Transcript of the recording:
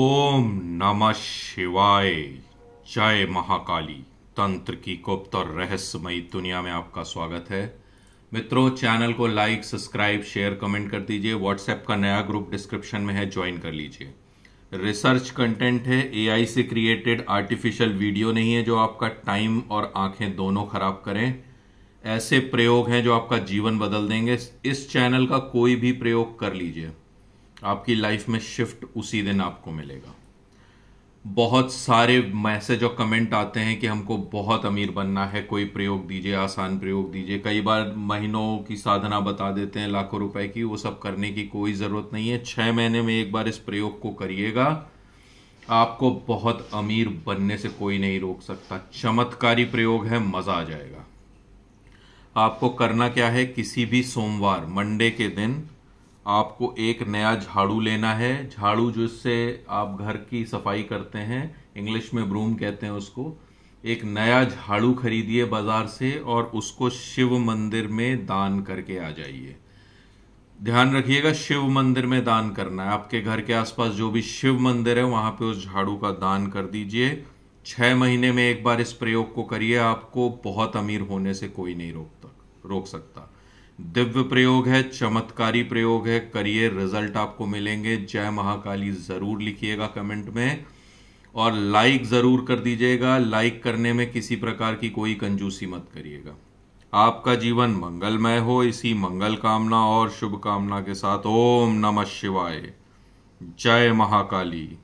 ओम नमः शिवाय जय महाकाली तंत्र की गुप्त और रहस्यमयी दुनिया में आपका स्वागत है मित्रों चैनल को लाइक सब्सक्राइब शेयर कमेंट कर दीजिए व्हाट्सएप का नया ग्रुप डिस्क्रिप्शन में है ज्वाइन कर लीजिए रिसर्च कंटेंट है एआई से क्रिएटेड आर्टिफिशियल वीडियो नहीं है जो आपका टाइम और आंखें दोनों खराब करें ऐसे प्रयोग हैं जो आपका जीवन बदल देंगे इस चैनल का कोई भी प्रयोग कर लीजिए आपकी लाइफ में शिफ्ट उसी दिन आपको मिलेगा बहुत सारे मैसेज और कमेंट आते हैं कि हमको बहुत अमीर बनना है कोई प्रयोग दीजिए आसान प्रयोग दीजिए कई बार महीनों की साधना बता देते हैं लाखों रुपए की वो सब करने की कोई ज़रूरत नहीं है छह महीने में एक बार इस प्रयोग को करिएगा आपको बहुत अमीर बनने से कोई नहीं रोक सकता चमत्कारी प्रयोग है मज़ा आ जाएगा आपको करना क्या है किसी भी सोमवार मंडे के दिन आपको एक नया झाड़ू लेना है झाड़ू जिससे आप घर की सफाई करते हैं इंग्लिश में ब्रूम कहते हैं उसको एक नया झाड़ू खरीदिए बाजार से और उसको शिव मंदिर में दान करके आ जाइए ध्यान रखिएगा शिव मंदिर में दान करना है आपके घर के आसपास जो भी शिव मंदिर है वहां पे उस झाड़ू का दान कर दीजिए छह महीने में एक बार इस प्रयोग को करिए आपको बहुत अमीर होने से कोई नहीं रोकता रोक सकता दिव्य प्रयोग है चमत्कारी प्रयोग है करिए रिजल्ट आपको मिलेंगे जय महाकाली ज़रूर लिखिएगा कमेंट में और लाइक ज़रूर कर दीजिएगा लाइक करने में किसी प्रकार की कोई कंजूसी मत करिएगा आपका जीवन मंगलमय हो इसी मंगल कामना और शुभकामना के साथ ओम नमः शिवाय जय महाकाली